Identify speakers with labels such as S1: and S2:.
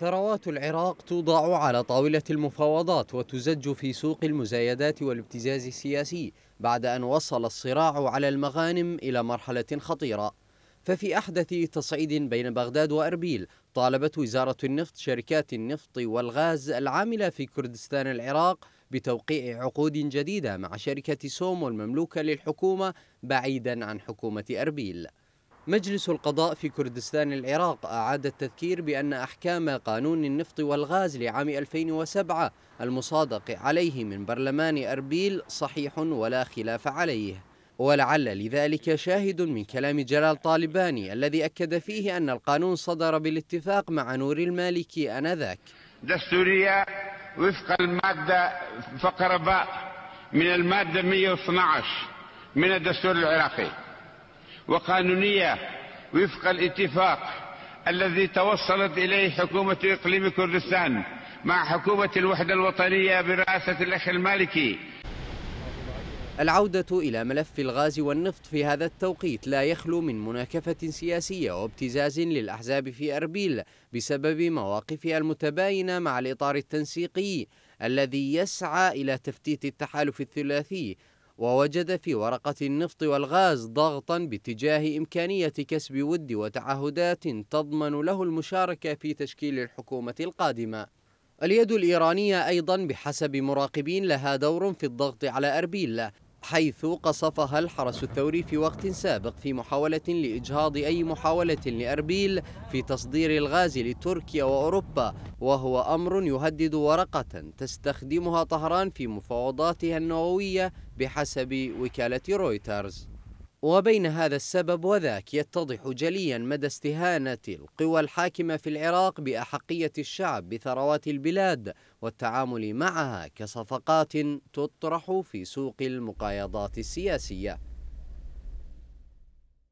S1: ثروات العراق توضع على طاولة المفاوضات وتزج في سوق المزايدات والابتزاز السياسي بعد أن وصل الصراع على المغانم إلى مرحلة خطيرة ففي أحدث تصعيد بين بغداد وأربيل طالبت وزارة النفط شركات النفط والغاز العاملة في كردستان العراق بتوقيع عقود جديدة مع شركة سومو المملوكة للحكومة بعيدا عن حكومة أربيل مجلس القضاء في كردستان العراق أعاد التذكير بأن أحكام قانون النفط والغاز لعام 2007 المصادق عليه من برلمان أربيل صحيح ولا خلاف عليه ولعل لذلك شاهد من كلام جلال طالباني الذي أكد فيه أن القانون صدر بالاتفاق مع نور المالكي أنذاك
S2: دستورية وفق المادة فقرة باء من المادة 112 من الدستور العراقي وقانونية وفق الاتفاق الذي توصلت إليه حكومة إقليم كردستان مع حكومة الوحدة الوطنية برئاسة الأخ المالكي
S1: العودة إلى ملف الغاز والنفط في هذا التوقيت لا يخلو من مناكفة سياسية وابتزاز للأحزاب في أربيل بسبب مواقفها المتباينة مع الإطار التنسيقي الذي يسعى إلى تفتيت التحالف الثلاثي ووجد في ورقة النفط والغاز ضغطا باتجاه إمكانية كسب ود وتعهدات تضمن له المشاركة في تشكيل الحكومة القادمة اليد الإيرانية أيضا بحسب مراقبين لها دور في الضغط على أربيل حيث قصفها الحرس الثوري في وقت سابق في محاولة لإجهاض أي محاولة لأربيل في تصدير الغاز لتركيا وأوروبا وهو أمر يهدد ورقة تستخدمها طهران في مفاوضاتها النووية بحسب وكالة رويترز وبين هذا السبب وذاك يتضح جليا مدى استهانة القوى الحاكمة في العراق بأحقية الشعب بثروات البلاد والتعامل معها كصفقات تطرح في سوق المقايضات السياسية